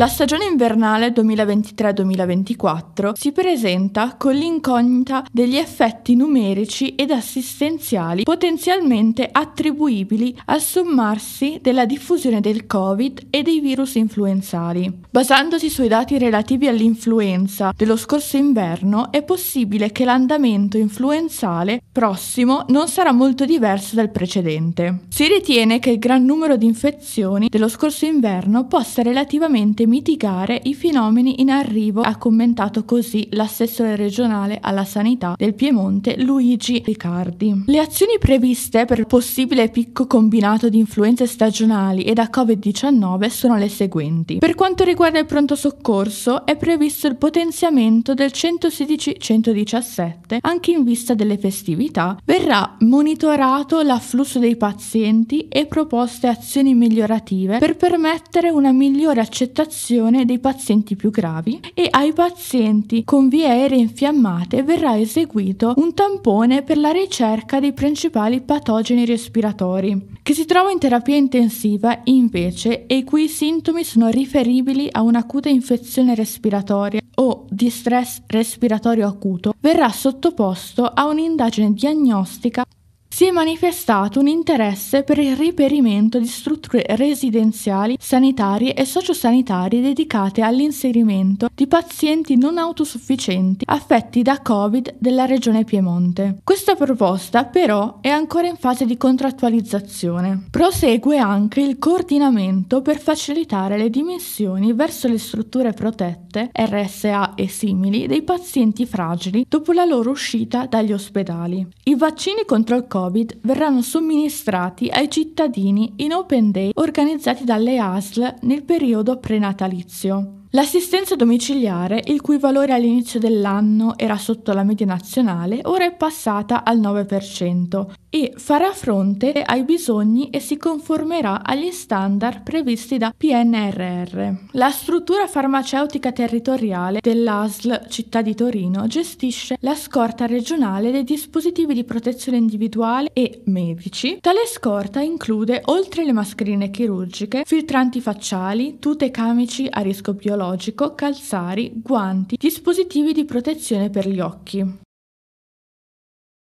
La stagione invernale 2023-2024 si presenta con l'incognita degli effetti numerici ed assistenziali potenzialmente attribuibili al sommarsi della diffusione del Covid e dei virus influenzali. Basandosi sui dati relativi all'influenza dello scorso inverno, è possibile che l'andamento influenzale prossimo non sarà molto diverso dal precedente. Si ritiene che il gran numero di infezioni dello scorso inverno possa relativamente mitigare i fenomeni in arrivo, ha commentato così l'assessore regionale alla sanità del Piemonte Luigi Riccardi. Le azioni previste per il possibile picco combinato di influenze stagionali e da Covid-19 sono le seguenti. Per quanto riguarda il pronto soccorso è previsto il potenziamento del 116-117 anche in vista delle festività, verrà monitorato l'afflusso dei pazienti e proposte azioni migliorative per permettere una migliore accettazione trattazione dei pazienti più gravi e ai pazienti con vie aeree infiammate verrà eseguito un tampone per la ricerca dei principali patogeni respiratori. Chi si trova in terapia intensiva, invece, e i cui sintomi sono riferibili a un'acuta infezione respiratoria o di stress respiratorio acuto, verrà sottoposto a un'indagine diagnostica si è manifestato un interesse per il riperimento di strutture residenziali, sanitarie e sociosanitarie dedicate all'inserimento di pazienti non autosufficienti affetti da Covid della regione Piemonte. Questa proposta però è ancora in fase di contrattualizzazione. Prosegue anche il coordinamento per facilitare le dimissioni verso le strutture protette, RSA e simili, dei pazienti fragili dopo la loro uscita dagli ospedali. I vaccini contro il Covid Covid verranno somministrati ai cittadini in open day organizzati dalle ASL nel periodo prenatalizio. L'assistenza domiciliare, il cui valore all'inizio dell'anno era sotto la media nazionale, ora è passata al 9% e farà fronte ai bisogni e si conformerà agli standard previsti da PNRR. La struttura farmaceutica territoriale dell'ASL Città di Torino gestisce la scorta regionale dei dispositivi di protezione individuale e medici. Tale scorta include, oltre le mascherine chirurgiche, filtranti facciali, tute camici a rischio biologico, oncologico, calzari, guanti, dispositivi di protezione per gli occhi.